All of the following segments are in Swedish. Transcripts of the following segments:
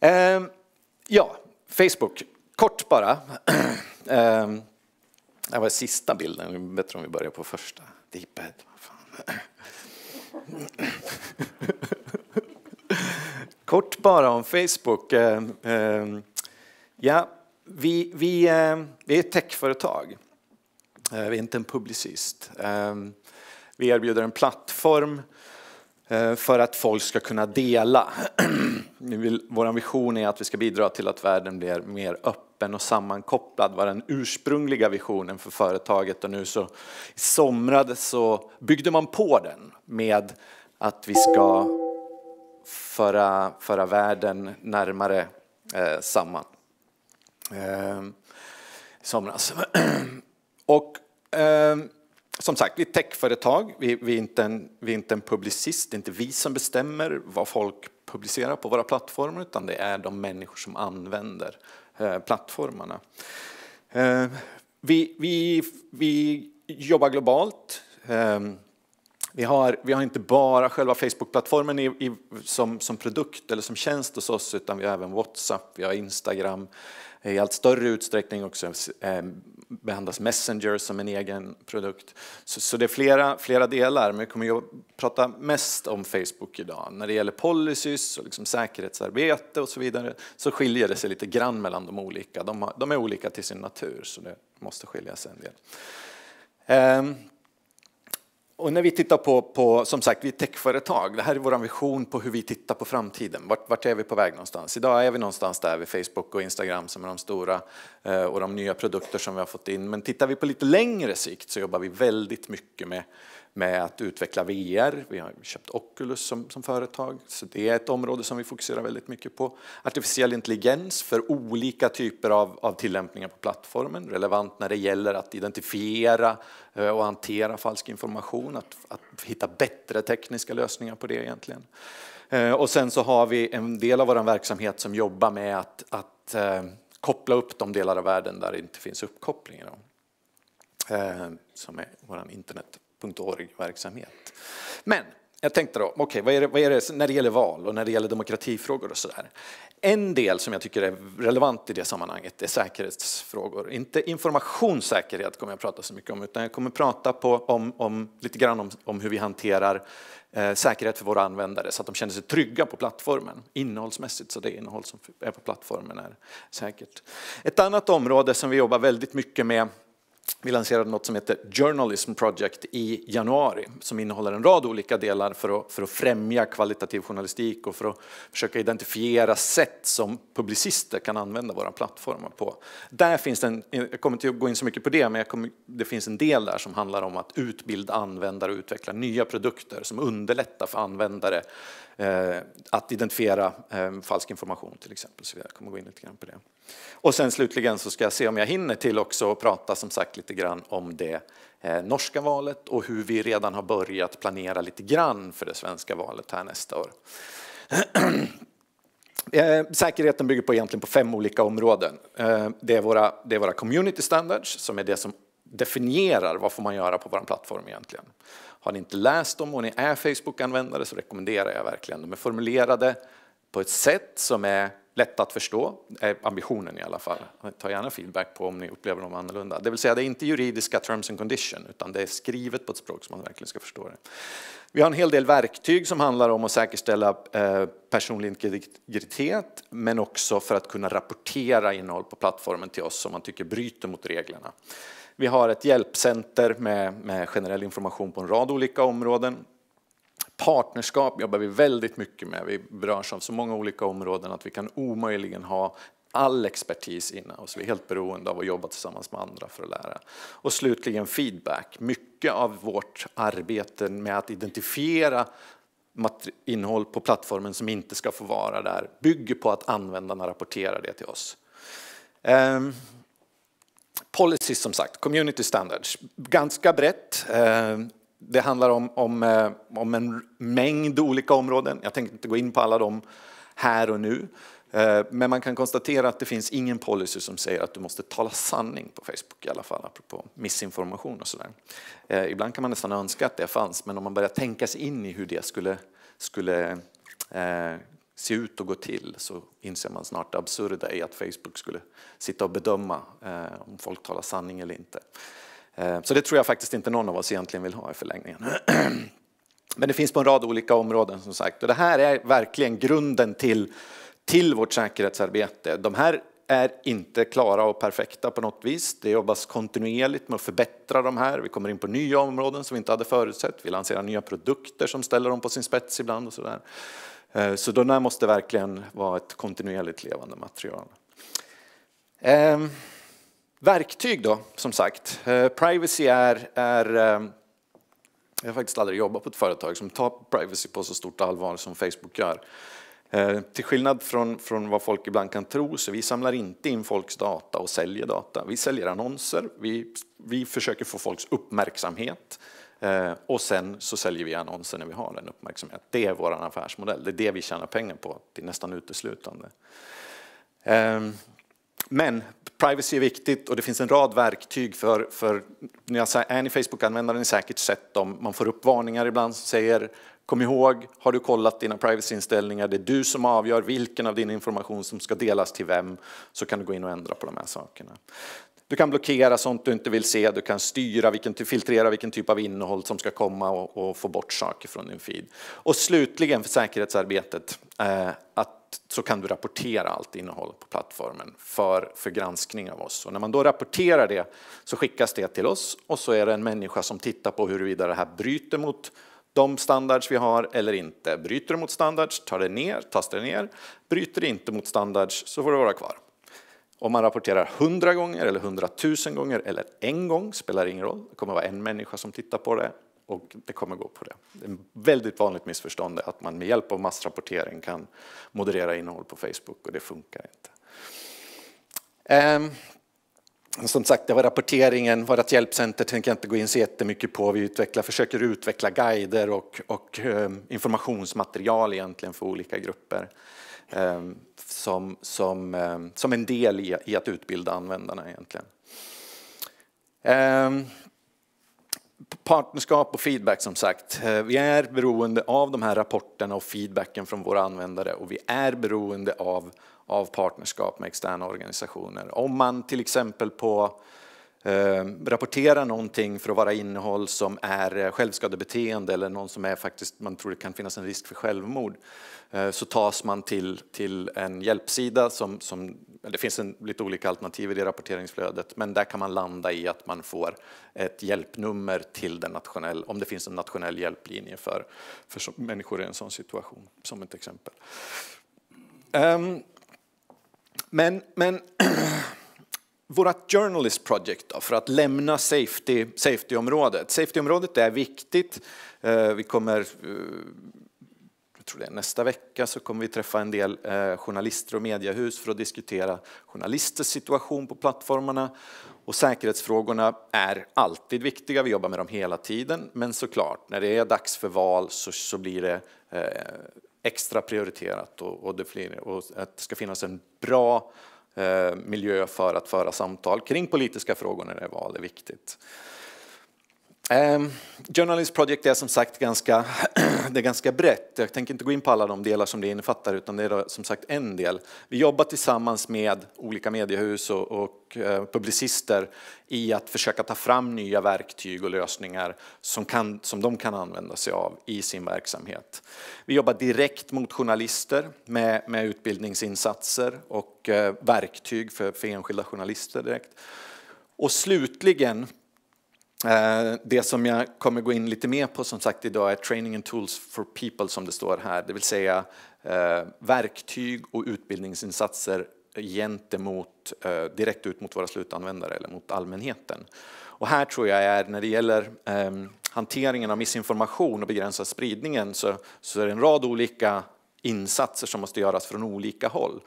Eh, ja, Facebook. Kort bara. eh, det var sista bilden. Det är Bättre om vi börjar på första. Deeped. Kort bara om Facebook. Ehm, ehm, ja, vi, vi, ehm, vi är ett techföretag. Vi är inte en publicist. Vi erbjuder en plattform Eh, för att folk ska kunna dela. vår vision är att vi ska bidra till att världen blir mer öppen och sammankopplad, var den ursprungliga visionen för företaget och nu så i somrades så byggde man på den med att vi ska föra, föra världen närmare eh, samman. Eh, somras. och eh, som sagt, vi är ett techföretag. Vi, vi, är inte en, vi är inte en publicist. Det är inte vi som bestämmer vad folk publicerar på våra plattformar utan det är de människor som använder eh, plattformarna. Eh, vi, vi, vi jobbar globalt. Eh, vi har, vi har inte bara själva Facebook-plattformen i, i, som, som produkt eller som tjänst hos oss utan vi har även Whatsapp, vi har Instagram, Eh, I allt större utsträckning också eh, behandlas Messenger som en egen produkt. Så, så det är flera, flera delar, men vi kommer att prata mest om Facebook idag. När det gäller policies och liksom säkerhetsarbete och så vidare så skiljer det sig lite grann mellan de olika. De, har, de är olika till sin natur, så det måste skilja sig en del. Um, och när vi tittar på, på, som sagt, vi är techföretag. Det här är vår vision på hur vi tittar på framtiden. Vart, vart, är vi på väg någonstans? Idag är vi någonstans där vid Facebook och Instagram som är de stora eh, och de nya produkter som vi har fått in. Men tittar vi på lite längre sikt så jobbar vi väldigt mycket med med att utveckla VR. Vi har köpt Oculus som, som företag, så det är ett område som vi fokuserar väldigt mycket på. Artificiell intelligens för olika typer av, av tillämpningar på plattformen, relevant när det gäller att identifiera eh, och hantera falsk information, att, att hitta bättre tekniska lösningar på det egentligen. Eh, och sen så har vi en del av vår verksamhet som jobbar med att, att eh, koppla upp de delar av världen där det inte finns uppkoppling. Idag, som är vår internet .org-verksamhet. Men jag tänkte då, okay, vad är, det, vad, är det, när det gäller val och när det gäller demokratifrågor och sådär? En del som jag tycker är relevant i det sammanhanget är säkerhetsfrågor. Inte informationssäkerhet kommer jag prata så mycket om, utan jag kommer prata på, om, om, lite grann om, om hur vi hanterar eh, säkerhet för våra användare så att de känner sig trygga på plattformen innehållsmässigt, så det innehåll som är på plattformen är säkert. Ett annat område som vi jobbar väldigt mycket med vi lanserade något som heter Journalism Project i januari som innehåller en rad olika delar för att, för att främja kvalitativ journalistik och för att försöka identifiera sätt som publicister kan använda våra plattformar på. Där finns en, jag kommer inte att gå in så mycket på det, men kommer, det finns en del där som handlar om att utbilda användare och utveckla nya produkter som underlättar för användare Eh, att identifiera eh, falsk information till exempel. Så jag kommer gå in lite grann på det. Och sen slutligen så ska jag se om jag hinner till också och prata som sagt lite grann om det eh, norska valet och hur vi redan har börjat planera lite grann för det svenska valet här nästa år. Säkerheten bygger på egentligen på fem olika områden. Det är våra, det är våra community standards som är det som definierar vad får man göra på vår plattform egentligen. Har ni inte läst dem och ni är Facebook-användare så rekommenderar jag verkligen. De är formulerade på ett sätt som är lätt att förstå, är ambitionen i alla fall. Ta gärna feedback på om ni upplever dem annorlunda. Det vill säga, det är inte juridiska terms and condition, utan det är skrivet på ett språk som man verkligen ska förstå det. Vi har en hel del verktyg som handlar om att säkerställa eh, personlig integritet, men också för att kunna rapportera innehåll på plattformen till oss som man tycker bryter mot reglerna. Vi har ett hjälpcenter med, med generell information på en rad olika områden. Partnerskap jobbar vi väldigt mycket med. Vi berörs av så många olika områden att vi kan omöjligen ha all expertis innan oss. Vi är helt beroende av att jobba tillsammans med andra för att lära. Och slutligen feedback. Mycket av vårt arbete med att identifiera innehåll på plattformen som inte ska få vara där bygger på att användarna rapporterar det till oss. Ehm, Policies som sagt, community standards, ganska brett. Eh, det handlar om, om, eh, om en mängd olika områden. Jag tänker inte gå in på alla dem här och nu. Eh, men man kan konstatera att det finns ingen policy som säger att du måste tala sanning på Facebook i alla fall, apropå missinformation och sådär. Ibland kan man nästan önska att det fanns, men om man börjar tänka sig in i hur det skulle, skulle se ut och gå till så inser man snart det absurda i att Facebook skulle sitta och bedöma eh, om folk talar sanning eller inte. Eh, så det tror jag faktiskt inte någon av oss egentligen vill ha i förlängningen. Men det finns på en rad olika områden som sagt och det här är verkligen grunden till, till vårt säkerhetsarbete. De här är inte klara och perfekta på något vis. Det jobbas kontinuerligt med att förbättra de här. Vi kommer in på nya områden som vi inte hade förutsett. Vi lanserar nya produkter som ställer dem på sin spets ibland och sådär. Eh, så den här måste verkligen vara ett kontinuerligt levande material. Ehm, verktyg då, som sagt. Eh, privacy är, är... Ehm, jag har faktiskt aldrig jobbat på ett företag som tar privacy på så stort allvar som Facebook gör. Eh, till skillnad från, från vad folk ibland kan tro så vi samlar inte in folks data och säljer data. Vi säljer annonser, vi, vi försöker få folks uppmärksamhet. Eh, och sen så säljer vi annonser när vi har den uppmärksamhet. Det är vår affärsmodell. Det är det vi tjänar pengar på. Det nästan uteslutande. Ehm, men privacy är viktigt och det finns en rad verktyg för, för är ni Facebook-användare, ni säkert sett dem. Man får upp varningar ibland som säger Kom ihåg, har du kollat dina privacy-inställningar, det är du som avgör vilken av din information som ska delas till vem, så kan du gå in och ändra på de här sakerna. Du kan blockera sånt du inte vill se, du kan styra, vilken, filtrera vilken typ av innehåll som ska komma och, och få bort saker från din feed. Och slutligen för säkerhetsarbetet, eh, att så kan du rapportera allt innehåll på plattformen för, för granskning av oss. Och när man då rapporterar det så skickas det till oss och så är det en människa som tittar på huruvida det här bryter mot de standards vi har eller inte. Bryter det mot standards tar det ner, tas det ner. Bryter det inte mot standards så får det vara kvar. Om man rapporterar hundra gånger, eller 100 gånger eller en gång spelar ingen roll. Det kommer vara en människa som tittar på det och det kommer gå på det. det är ett väldigt vanligt missförstånd att man med hjälp av massrapportering kan moderera innehåll på Facebook och det funkar inte. Ehm. Som sagt, det var rapporteringen. Vårt hjälpcenter tänker jag inte gå in så jättemycket på. Vi utvecklar, försöker utveckla guider och, och eh, informationsmaterial egentligen för olika grupper. Eh, som, som, eh, som en del i, i att utbilda användarna egentligen. Eh, partnerskap och feedback som sagt. Eh, vi är beroende av de här rapporterna och feedbacken från våra användare och vi är beroende av, av partnerskap med externa organisationer. Om man till exempel på Eh, rapportera någonting för att vara innehåll som är eh, självskadebeteende eller någon som är faktiskt, man tror det kan finnas en risk för självmord eh, så tas man till, till en hjälpsida som, som det finns en, lite olika alternativ i det rapporteringsflödet men där kan man landa i att man får ett hjälpnummer till den nationell, om det finns en nationell hjälplinje för, för människor i en sån situation, som ett exempel. Um, men, men Vårt Journalist Project då, för att lämna safety-området. Safety området safety området är viktigt. Eh, vi kommer eh, tror det nästa vecka så kommer vi träffa en del eh, journalister och mediehus för att diskutera journalisters situation på plattformarna. Och säkerhetsfrågorna är alltid viktiga, vi jobbar med dem hela tiden. Men såklart, när det är dags för val så, så blir det extra prioriterat och, och, det, blir, och att det ska finnas en bra Eh, miljö för att föra samtal kring politiska frågor när det är val är viktigt. Eh, Journalist Project är som sagt ganska, det är ganska brett. Jag tänker inte gå in på alla de delar som det innefattar utan det är som sagt en del. Vi jobbar tillsammans med olika mediehus och, och eh, publicister i att försöka ta fram nya verktyg och lösningar som, kan, som de kan använda sig av i sin verksamhet. Vi jobbar direkt mot journalister med, med utbildningsinsatser och eh, verktyg för, för enskilda journalister direkt. Och slutligen Eh, det som jag kommer gå in lite mer på som sagt idag är training and tools for people som det står här, det vill säga eh, verktyg och utbildningsinsatser gentemot, eh, direkt ut mot våra slutanvändare eller mot allmänheten. Och här tror jag är, när det gäller ehm, hanteringen av missinformation och begränsad spridningen så, så är det en rad olika insatser som måste göras från olika håll.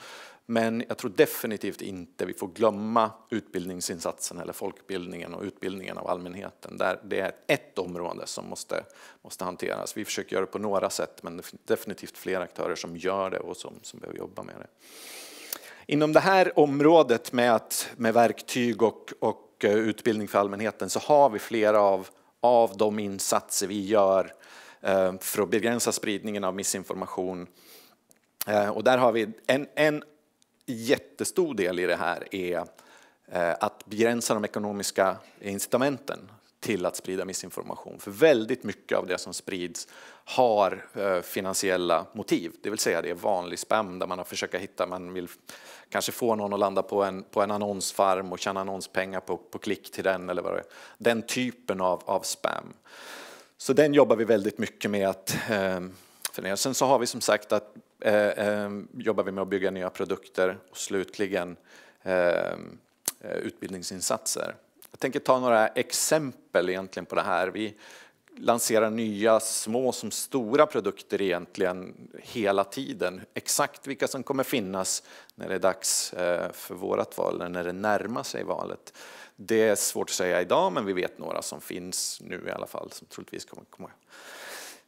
Men jag tror definitivt inte vi får glömma utbildningsinsatsen eller folkbildningen och utbildningen av allmänheten. Där det är ett område som måste, måste hanteras. Vi försöker göra det på några sätt men det finns definitivt fler aktörer som gör det och som, som behöver jobba med det. Inom det här området med, att, med verktyg och, och eh, utbildning för allmänheten så har vi flera av, av de insatser vi gör eh, för att begränsa spridningen av missinformation eh, och där har vi en, en jättestor del i det här är eh, att begränsa de ekonomiska incitamenten till att sprida missinformation. För väldigt mycket av det som sprids har eh, finansiella motiv, det vill säga det är vanlig spam där man har försökt hitta, man vill kanske få någon att landa på en, på en annonsfarm och tjäna annonspengar på, på klick till den eller vad det är. Den typen av, av spam. Så den jobbar vi väldigt mycket med att eh, för Sen så har vi som sagt att eh, eh, jobbar vi med att bygga nya produkter och slutligen eh, utbildningsinsatser. Jag tänker ta några exempel egentligen på det här. Vi lanserar nya små som stora produkter egentligen hela tiden. Exakt vilka som kommer finnas när det är dags eh, för vårt val, eller när det närmar sig valet. Det är svårt att säga idag, men vi vet några som finns nu i alla fall som troligtvis kommer komma.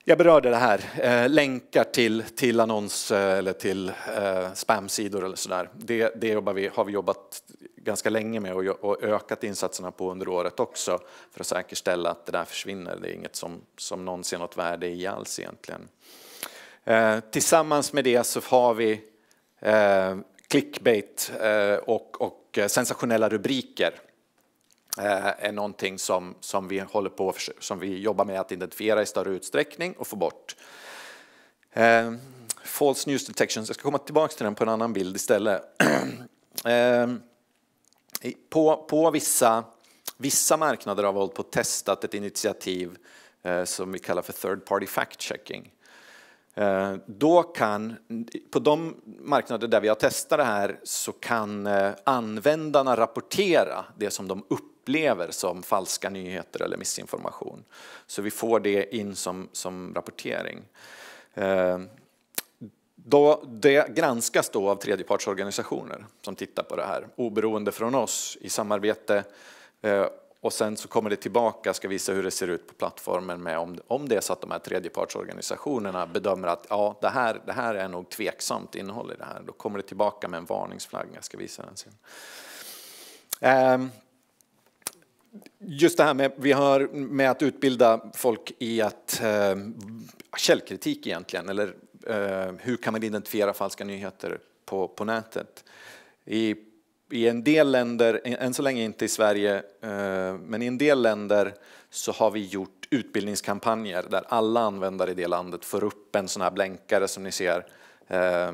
Jag berörde det här, eh, länkar till, till annonser eh, eller till eh, spamsidor eller sådär. Det, det jobbar vi, har vi jobbat ganska länge med och, och, ökat insatserna på under året också för att säkerställa att det där försvinner. Det är inget som, som någon ser något värde i alls egentligen. tillsammans med det så har vi clickbait och, och sensationella rubriker Eh, är någonting som, som, vi håller på, som vi jobbar med att identifiera i större utsträckning och få bort. Eh, false news detection, jag ska komma tillbaka till den på en annan bild istället. eh, på, på vissa, vissa marknader har vi hållit på och testat ett initiativ eh, som vi kallar för third party fact checking. Eh, då kan, på de marknader där vi har testat det här så kan eh, användarna rapportera det som de upplever upplever som falska nyheter eller missinformation. Så vi får det in som, som rapportering. Eh, då, det granskas då av tredjepartsorganisationer som tittar på det här, oberoende från oss i samarbete. Eh, och sen så kommer det tillbaka, ska visa hur det ser ut på plattformen med om, om det är så att de här tredjepartsorganisationerna bedömer att ja, det här, det här är nog tveksamt innehåll i det här. Då kommer det tillbaka med en varningsflagga, jag ska visa den sen. Ehm, just det här med, vi har med att utbilda folk i att eh, källkritik egentligen, eller eh, hur kan man identifiera falska nyheter på, på nätet? I, I en del länder, än så länge inte i Sverige, eh, men i en del länder så har vi gjort utbildningskampanjer där alla användare i det landet får upp en sån här blänkare som ni ser eh,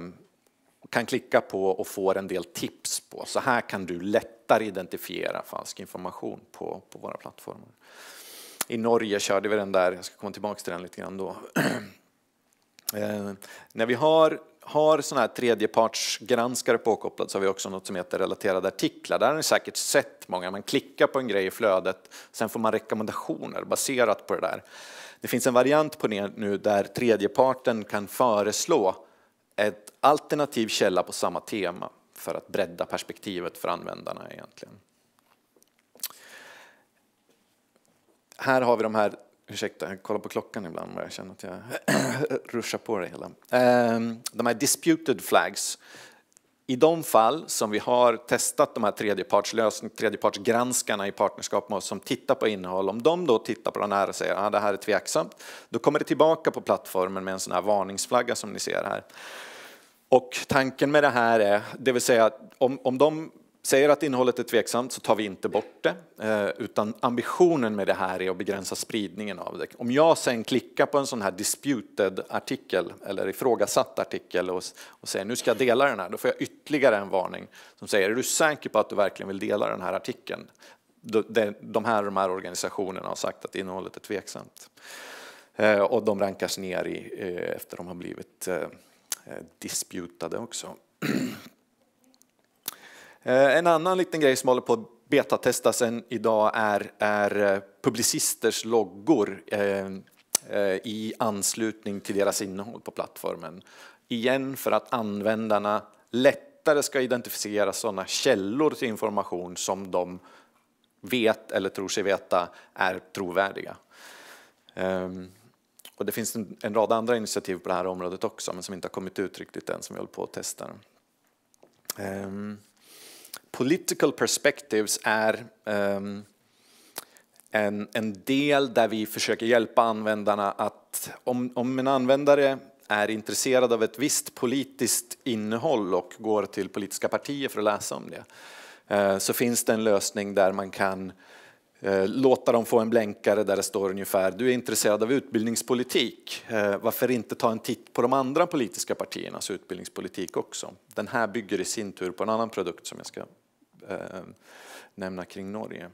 kan klicka på och får en del tips på. Så här kan du lättare identifiera falsk information på, på våra plattformar. I Norge körde vi den där, jag ska komma tillbaka till den lite grann då. Eh, när vi har, har såna här tredjepartsgranskare påkopplade så har vi också något som heter relaterade artiklar. Där har ni säkert sett många, man klickar på en grej i flödet, sen får man rekommendationer baserat på det där. Det finns en variant på det nu där tredjeparten kan föreslå ett alternativ källa på samma tema för att bredda perspektivet för användarna egentligen. Här har vi de här, ursäkta jag kollar på klockan ibland och jag känner att jag ruschar på det hela. Ehm, de här disputed flags i de fall som vi har testat de här tredjepartslösningarna, tredjepartsgranskarna i partnerskap med oss som tittar på innehåll, om de då tittar på den här och säger att ah, det här är tveksamt, då kommer det tillbaka på plattformen med en sån här varningsflagga som ni ser här. Och tanken med det här är, det vill säga om, om de säger att innehållet är tveksamt så tar vi inte bort det, eh, utan ambitionen med det här är att begränsa spridningen av det. Om jag sen klickar på en sån här disputed-artikel eller ifrågasatt artikel och, och säger nu ska jag dela den här, då får jag ytterligare en varning som säger är du säker på att du verkligen vill dela den här artikeln? De här, de här organisationerna har sagt att innehållet är tveksamt. Eh, och de rankas ner i, eh, efter de har blivit Eh, disputade också. Eh, en annan liten grej som håller på att betatestas än idag är, är eh, publicisters loggor i anslutning till deras innehåll på plattformen. Igen för att användarna lättare ska identifiera sådana källor till information som de vet eller tror sig veta är trovärdiga. Ehm, och det finns en, en, rad andra initiativ på det här området också, men som inte har kommit ut riktigt än, som vi håller på att testa. Um, political perspectives är um, en, en del där vi försöker hjälpa användarna att om, om en användare är intresserad av ett visst politiskt innehåll och går till politiska partier för att läsa om det eh, så finns det en lösning där man kan Eh, låta dem få en blänkare där det står ungefär du är intresserad av utbildningspolitik. Eh, varför inte ta en titt på de andra politiska partiernas utbildningspolitik också? Den här bygger i sin tur på en annan produkt som jag ska eh, nämna kring Norge.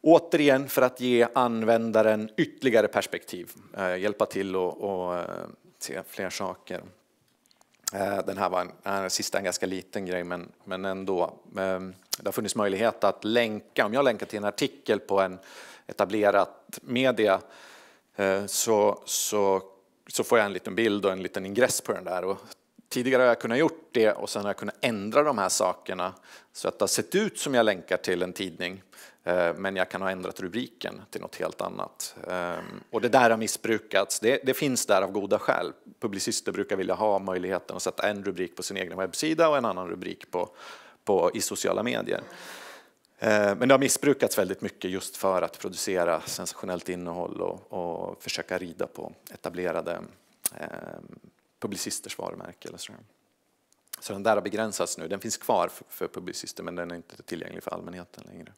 Återigen för att ge användaren ytterligare perspektiv, hjälpa till att se fler saker. Eh, den här var en, den sista en ganska liten grej, men, men ändå. Ehm, det har funnits möjlighet att länka. Om jag länkar till en artikel på en etablerat media eh, så, så, så får jag en liten bild och en liten ingress på den där. Och tidigare har jag kunnat gjort det och sen har jag kunnat ändra de här sakerna så att det har sett ut som jag länkar till en tidning. Eh, men jag kan ha ändrat rubriken till något helt annat. Ehm, och det där har missbrukats. Det, det, finns där av goda skäl. Publicister brukar vilja ha möjligheten att sätta en rubrik på sin egen webbsida och en annan rubrik på, på, i sociala medier. Eh, men det har missbrukats väldigt mycket just för att producera sensationellt innehåll och, och försöka rida på etablerade eh, publicisters varumärke. Eller så. Så den där har begränsats nu. Den finns kvar för, Publicister men den är inte tillgänglig för allmänheten längre.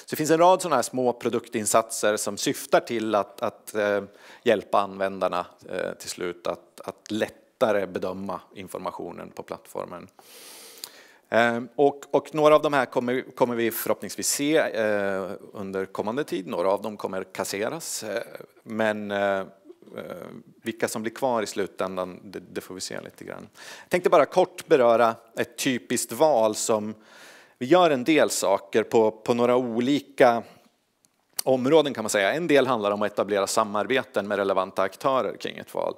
Så det finns en rad sådana här små produktinsatser som syftar till att, att eh, hjälpa användarna eh, till slut att, att lättare bedöma informationen på plattformen. Eh, och, och, några av de här kommer, kommer vi förhoppningsvis se eh, under kommande tid. Några av dem kommer kasseras. Eh, men eh, Eh, vilka som blir kvar i slutändan, det, det, får vi se lite grann. Jag tänkte bara kort beröra ett typiskt val som vi gör en del saker på, på några olika områden kan man säga. En del handlar om att etablera samarbeten med relevanta aktörer kring ett val.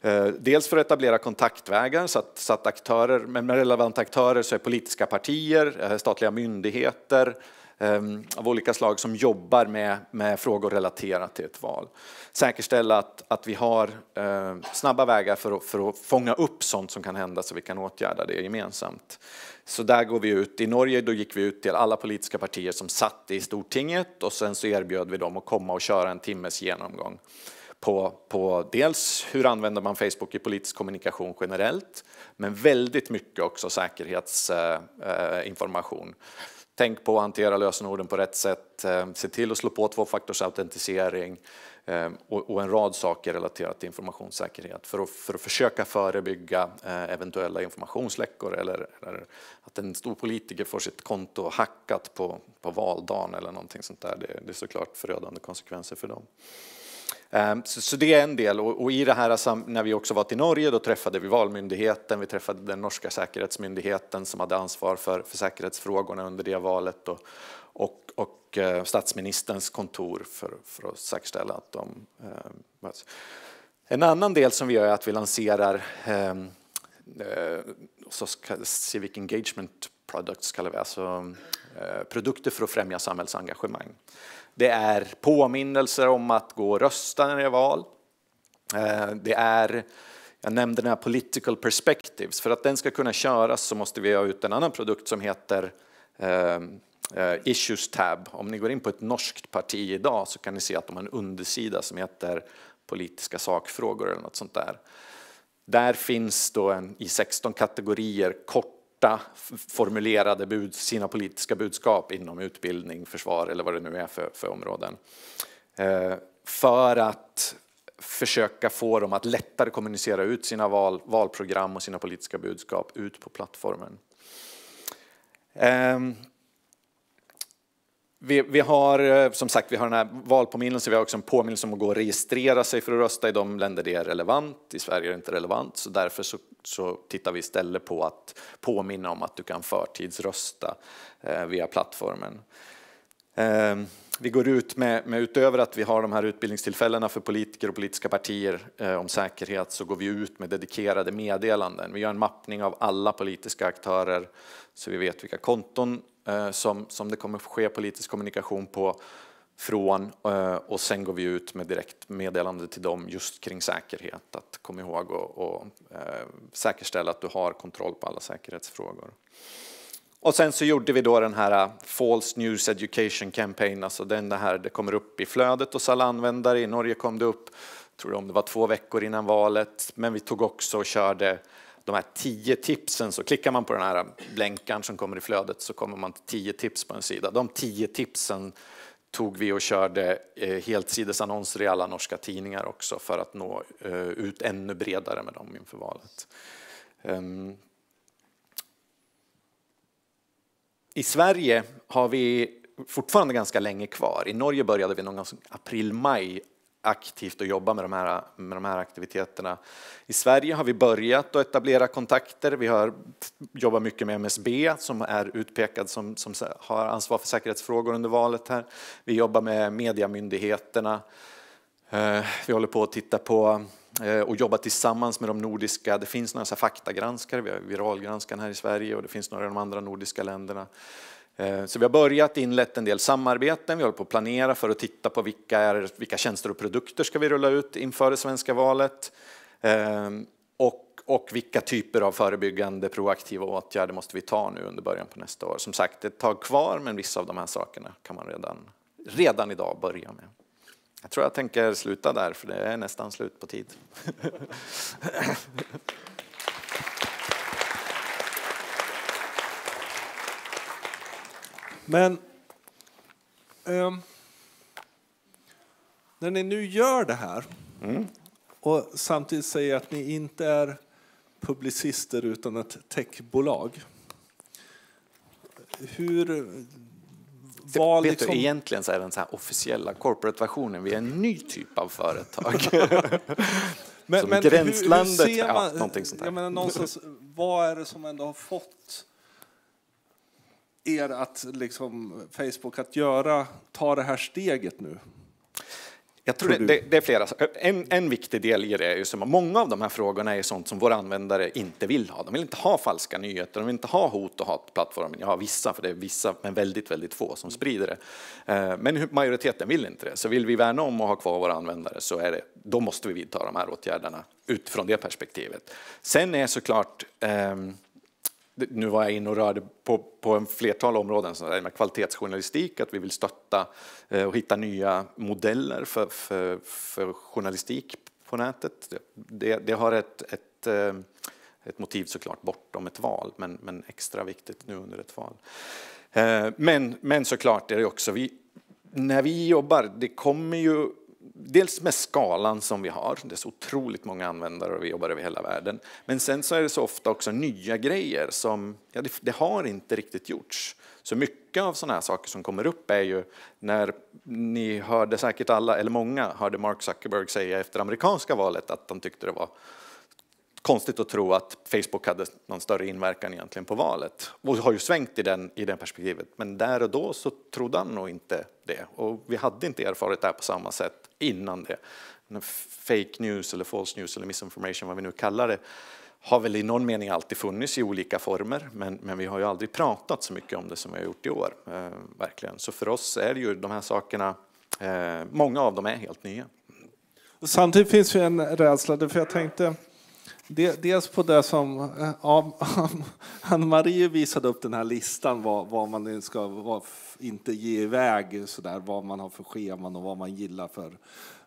Eh, dels för att etablera kontaktvägar så att, så att aktörer, med relevanta aktörer så är politiska partier, eh, statliga myndigheter, Ehm, av olika slag som jobbar med, med frågor relaterat till ett val. Säkerställa att, att vi har ehm, snabba vägar för att, för att fånga upp sånt som kan hända så vi kan åtgärda det gemensamt. Så där går vi ut. I Norge då gick vi ut till alla politiska partier som satt i Stortinget och sen så erbjöd vi dem att komma och köra en timmes genomgång på, på dels hur använder man Facebook i politisk kommunikation generellt men väldigt mycket också säkerhetsinformation. Eh, eh Tänk på att hantera lösenorden på rätt sätt. Eh, se till att slå på tvåfaktorsautentisering eh, och en rad saker relaterat till informationssäkerhet för att, för att försöka förebygga eh, eventuella informationsläckor eller, eller, att en stor politiker får sitt konto hackat på, på valdagen eller någonting sånt där. Det, det är såklart förödande konsekvenser för dem. Ehm, så, det är en del. Och, i det här, när vi också var till Norge, då träffade vi Valmyndigheten, vi träffade den norska säkerhetsmyndigheten som hade ansvar för, för säkerhetsfrågorna under det valet och, och, och eh, statsministerns kontor för, för att säkerställa att de... Eh, en annan del som vi gör är att vi lanserar ehm, eh, eh, Civic Engagement Products, kallar vi alltså Eh, produkter för att främja samhällsengagemang. Det är påminnelser om att gå och rösta när det är val. Eh, det är, jag nämnde den här political perspectives, för att den ska kunna köras så måste vi ha ut en annan produkt som heter eh, Issues Tab. Om ni går in på ett norskt parti idag så kan ni se att de har en undersida som heter politiska sakfrågor eller något sånt där. Där finns då en, i 16 kategorier kort korta formulerade bud, sina politiska budskap inom utbildning, försvar eller vad det nu är för, för områden. Eh, för att försöka få dem att lättare kommunicera ut sina val, valprogram och sina politiska budskap ut på plattformen. Ehm, vi, vi, har eh, som sagt vi har den här valpåminnelsen, vi har också en påminnelse om att gå och registrera sig för att rösta i de länder det är relevant. I Sverige är det inte relevant, så därför så, så tittar vi istället på att påminna om att du kan förtidsrösta eh, via plattformen. Eh, vi går ut med, med, utöver att vi har de här utbildningstillfällena för politiker och politiska partier eh, om säkerhet, så går vi ut med dedikerade meddelanden. Vi gör en mappning av alla politiska aktörer, så vi vet vilka konton Eh, som, som det kommer ske politisk kommunikation på från eh, och sen går vi ut med direkt meddelande till dem just kring säkerhet. Att kom ihåg och, och eh, säkerställa att du har kontroll på alla säkerhetsfrågor. Och sen så gjorde vi då den här eh, False News Education Campaign, alltså den här, det kommer upp i flödet hos alla användare. I Norge kom det upp, tror jag om det var två veckor innan valet, men vi tog också och körde de här tio tipsen så klickar man på den här äh, blänkaren som kommer i flödet så kommer man till tio tips på en sida. De tio tipsen tog vi och körde eh, helsidesannonser i alla norska tidningar också för att nå eh, ut ännu bredare med dem inför valet. Ehm, I Sverige har vi fortfarande ganska länge kvar. I Norge började vi någon gång april-maj aktivt och jobba med de, här, med de här aktiviteterna. I Sverige har vi börjat att etablera kontakter. Vi har jobbat mycket med MSB som är utpekad som, som har ansvar för säkerhetsfrågor under valet här. Vi jobbar med mediamyndigheterna. Eh, vi håller på att titta på eh, och jobba tillsammans med de nordiska. Det finns några så faktagranskare, vi har viralgranskan här i Sverige och det finns några i de andra nordiska länderna. Eh, så vi har börjat inlett en del samarbeten. Vi håller på att planera för att titta på vilka, är, vilka tjänster och produkter ska vi rulla ut inför det svenska valet. Ehm, och, och vilka typer av förebyggande proaktiva åtgärder måste vi ta nu under början på nästa år. Som sagt, ett tag kvar men vissa av de här sakerna kan man redan, redan idag börja med. Jag tror jag tänker sluta där för det är nästan slut på tid. Men eh, när ni nu gör det här mm. och samtidigt säger att ni inte är publicister utan ett techbolag. Hur var vet liksom... du, egentligen så är den så officiella corporate-versionen, vi är en ny typ av företag. men, som men gränslandet, hur, hur ser man, ja, någonting sånt här. Jag menar, vad är det som ändå har fått er att liksom Facebook att göra, ta det här steget nu? Jag tror det, det, det är flera. En, en, viktig del i det är ju som många av de här frågorna är sånt som våra användare inte vill ha. De vill inte ha falska nyheter, de vill inte ha hot och hatplattformen. Jag har vissa, för det är vissa, men väldigt, väldigt få som sprider det. Eh, men majoriteten vill inte det. Så vill vi värna om och ha kvar våra användare så är det, då måste vi vidta de här åtgärderna utifrån det perspektivet. Sen är såklart um, nu var jag inne och rörde på, på en flertal områden, så där med kvalitetsjournalistik, att vi vill stötta eh, och hitta nya modeller för, för, för journalistik på nätet. Det, det har ett, ett, eh, ett motiv såklart bortom ett val, men, men extra viktigt nu under ett val. Eh, men, men såklart är det också, vi, när vi jobbar, det kommer ju dels med skalan som vi har, det är så otroligt många användare och vi jobbar över hela världen. Men sen så är det så ofta också nya grejer som ja, det, det har inte riktigt gjorts. Så mycket av sådana här saker som kommer upp är ju när ni hörde säkert alla, eller många, hörde Mark Zuckerberg säga efter amerikanska valet att han tyckte det var konstigt att tro att Facebook hade någon större inverkan egentligen på valet. Och har ju svängt i, den, i det perspektivet, men där och då så trodde han nog inte det. Och vi hade inte erfarit det här på samma sätt innan det. Fake news eller false news eller misinformation, vad vi nu kallar det, har väl i någon mening alltid funnits i olika former, men, men vi har ju aldrig pratat så mycket om det som vi har gjort i år. Eh, verkligen. Så för oss är ju de här sakerna, eh, många av dem är helt nya. Samtidigt finns ju en rädsla, för jag tänkte Dels på det som ja, eh, Ann-Marie visade upp den här listan vad, vad man ska vad, inte ge iväg, så där, vad man har för scheman och vad man gillar för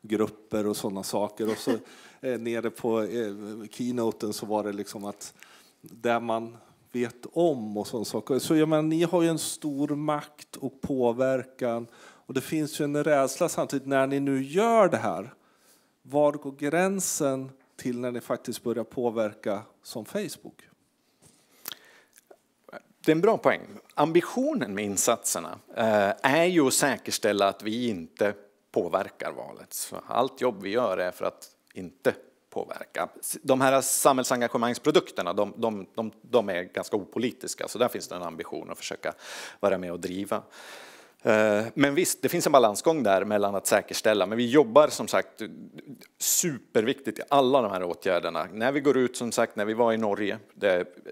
grupper och sådana saker. Och så eh, nere på eh, keynoten så var det liksom att där man vet om och sådana saker. Så jag menar, ni har ju en stor makt och påverkan och det finns ju en rädsla samtidigt när ni nu gör det här. Var går gränsen? till när det faktiskt börjar påverka som Facebook. Det är en bra poäng. Ambitionen med insatserna eh, är ju att säkerställa att vi inte påverkar valet. Så allt jobb vi gör är för att inte påverka. De här samhällsengagemangsprodukterna de, de, de, de är ganska opolitiska, så där finns det en ambition att försöka vara med och driva. Eh, men visst, det finns en balansgång där mellan att säkerställa, men vi jobbar som sagt superviktigt i alla de här åtgärderna. När vi går ut, som sagt, när vi var i Norge,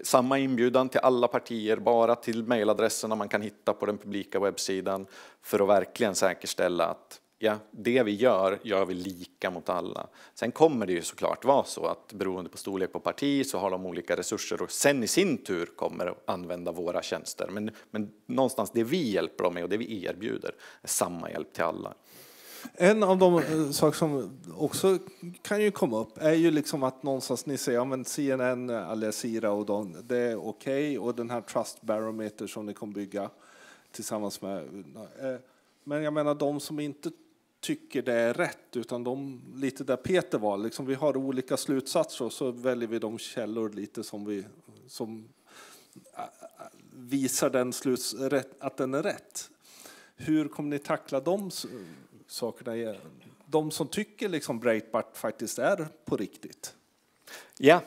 samma inbjudan till alla partier, bara till mejladresserna man kan hitta på den publika webbsidan för att verkligen säkerställa att ja, det vi gör, gör vi lika mot alla. Sen kommer det ju såklart vara så att beroende på storlek på parti så har de olika resurser och sen i sin tur kommer att använda våra tjänster. Men, men någonstans det vi hjälper dem med och det vi erbjuder är samma hjälp till alla. En av de eh, saker som också kan ju komma upp är ju liksom att någonstans ni säger att ja, CNN, Al och de, det är okej okay, och den här Trust Barometer som ni kommer bygga tillsammans med. Eh, men jag menar de som inte tycker det är rätt, utan de, lite där Peter var, liksom vi har olika slutsatser och så väljer vi de källor lite som, vi, som visar den sluts, att den är rätt. Hur kommer ni tackla de sakerna? De som tycker liksom Breitbart faktiskt är på riktigt? Ja,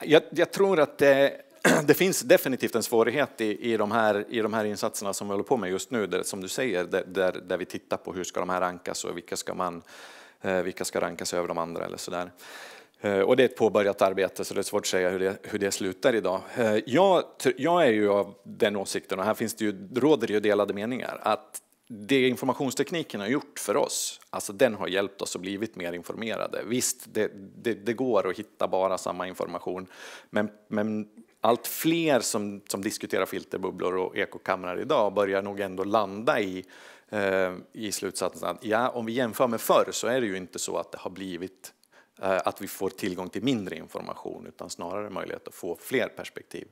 jag, jag tror att det det finns definitivt en svårighet i, i, de här, i de här insatserna som vi håller på med just nu, där, som du säger, där, där vi tittar på hur ska de här rankas och vilka ska, man, eh, vilka ska rankas över de andra eller sådär. Eh, och det är ett påbörjat arbete, så det är svårt att säga hur det, hur det slutar idag. Eh, jag, jag är ju av den åsikten, och här finns det ju, råder det ju delade meningar, att det informationstekniken har gjort för oss, alltså den har hjälpt oss att blivit mer informerade. Visst, det, det, det går att hitta bara samma information, men, men allt fler som, som diskuterar filterbubblor och ekokamrar idag börjar nog ändå landa i, eh, i slutsatsen att ja, om vi jämför med förr så är det ju inte så att det har blivit eh, att vi får tillgång till mindre information utan snarare möjlighet att få fler perspektiv.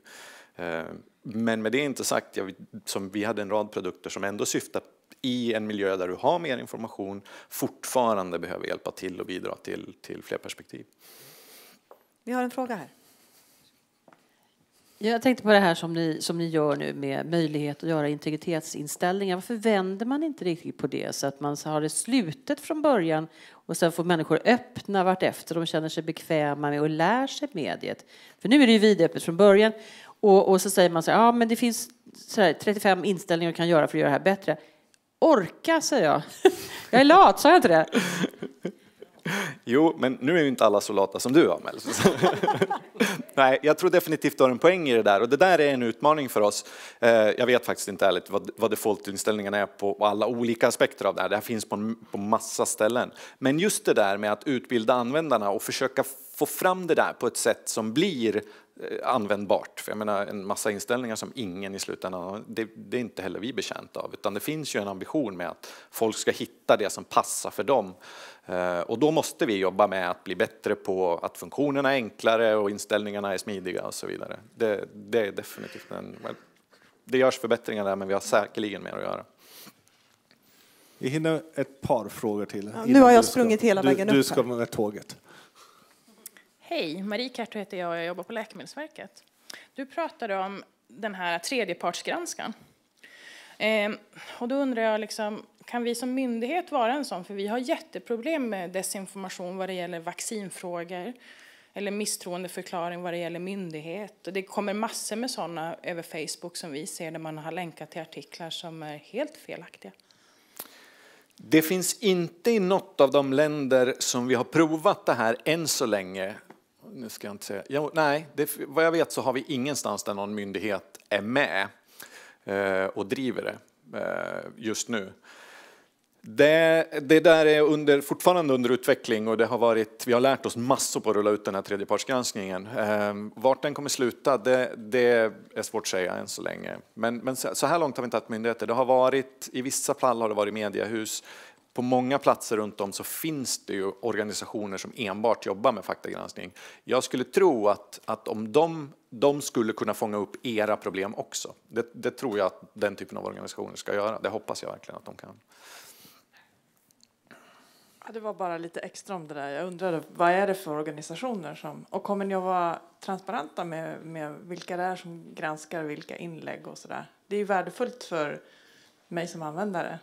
Eh, men med det inte sagt, jag, som vi hade en rad produkter som ändå syftar i en miljö där du har mer information fortfarande behöver hjälpa till och bidra till, till fler perspektiv. Vi har en fråga här. Jag tänkte på det här som ni, som ni gör nu med möjlighet att göra integritetsinställningar. Varför vänder man inte riktigt på det så att man har det slutet från början och sen får människor öppna vartefter de känner sig bekväma med och lär sig mediet? För nu är det ju vidöppet från början och, och så säger man så här, ja men det finns här, 35 inställningar du kan göra för att göra det här bättre. Orka, säger jag. Jag är lat, sa jag inte det? Jo, men nu är ju inte alla så lata som du, Amel. Nej, jag tror definitivt du har en poäng i det där och det där är en utmaning för oss. Eh, jag vet faktiskt inte ärligt vad, vad defaultinställningarna är på alla olika aspekter av det här. Det här finns på, en, på massa ställen. Men just det där med att utbilda användarna och försöka få fram det där på ett sätt som blir Eh, användbart. För jag menar, en massa inställningar som ingen i slutändan det, det är inte heller vi betjänta av. Utan det finns ju en ambition med att folk ska hitta det som passar för dem. Eh, och då måste vi jobba med att bli bättre på att funktionerna är enklare och inställningarna är smidiga och så vidare. Det, det är definitivt en... Det görs förbättringar där, men vi har säkerligen mer att göra. Vi hinner ett par frågor till. Ja, nu har jag sprungit hela vägen du, upp. Du ska med tåget. Hej, Marie Kerto heter jag och jag jobbar på Läkemedelsverket. Du pratade om den här tredjepartsgranskan. Ehm, och då undrar jag, liksom, kan vi som myndighet vara en sån? För vi har jätteproblem med desinformation vad det gäller vaccinfrågor eller misstroendeförklaring vad det gäller myndighet. Och det kommer massor med sådana över Facebook som vi ser där man har länkat till artiklar som är helt felaktiga. Det finns inte i något av de länder som vi har provat det här än så länge nu ska jag inte säga. Jo, nej, det, vad jag vet så har vi ingenstans där någon myndighet är med eh, och driver det eh, just nu. Det, det, där är under, fortfarande under utveckling och det har varit, vi har lärt oss massor på att rulla ut den här tredjepartsgranskningen. Eh, vart den kommer sluta, det, det, är svårt att säga än så länge. Men, men så, så här långt har vi inte haft myndigheter. Det har varit, I vissa fall har det varit mediehus, på många platser runt om så finns det ju organisationer som enbart jobbar med faktagranskning. Jag skulle tro att, att om de, de skulle kunna fånga upp era problem också. Det, det tror jag att den typen av organisationer ska göra. Det hoppas jag verkligen att de kan. Ja, det var bara lite extra om det där. Jag undrade vad är det för organisationer som och kommer ni att vara transparenta med, med vilka det är som granskar vilka inlägg och sådär? Det är ju värdefullt för mig som användare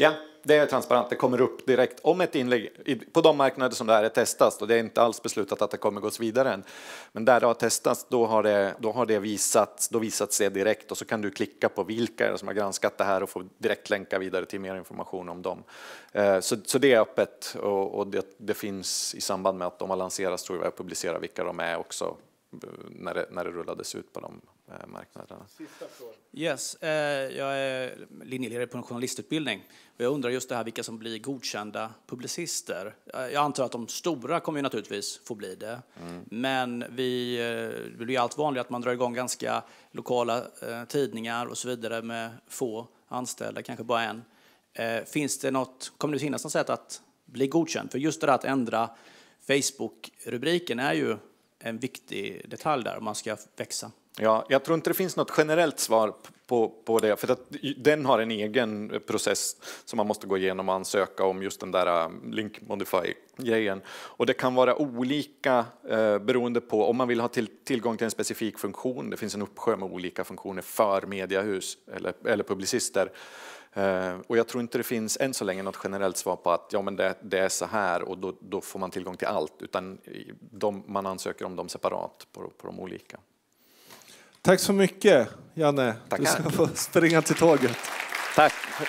Ja, det är transparent. Det kommer upp direkt om ett inlägg på de marknader som det här är testats. Och det är inte alls beslutat att det kommer gås vidare än. Men där det har testats, då har det, då har det visats, då visats det direkt och så kan du klicka på vilka som har granskat det här och få direkt länka vidare till mer information om dem. Eh, så, så det är öppet och, och det, det, finns i samband med att de har lanserats tror jag publicera vilka de är också eh, när det, när det rullades ut på de Eh, marknaderna. Sista frågan. Yes, eh, jag är linjeledare på en journalistutbildning. Och jag undrar just det här vilka som blir godkända publicister. Eh, jag antar att de stora kommer ju naturligtvis få bli det. Mm. Men vi, det blir ju allt vanligare att man drar igång ganska lokala tidningar och så vidare med få anställda, kanske bara en. Eh, finns det något, kommer det finnas något sätt att bli godkänd? För just det där att ändra Facebook-rubriken är ju en viktig detalj där om man ska växa. Ja, jag tror inte det finns något generellt svar på, på det, för att den har en egen process som man måste gå igenom och ansöka om just den där äh, link modify-grejen. Och det kan vara olika eh, beroende på om man vill ha till, tillgång till en specifik funktion. Det finns en uppsjö med olika funktioner för mediehus eller, eller publicister. Eh, och jag tror inte det finns än så länge något generellt svar på att ja, men det, det är så här och då, då, får man tillgång till allt, utan de, man ansöker om dem separat på, på de olika. Tack så mycket, Janne. Tackar. Du ska få springa till tåget. Tack.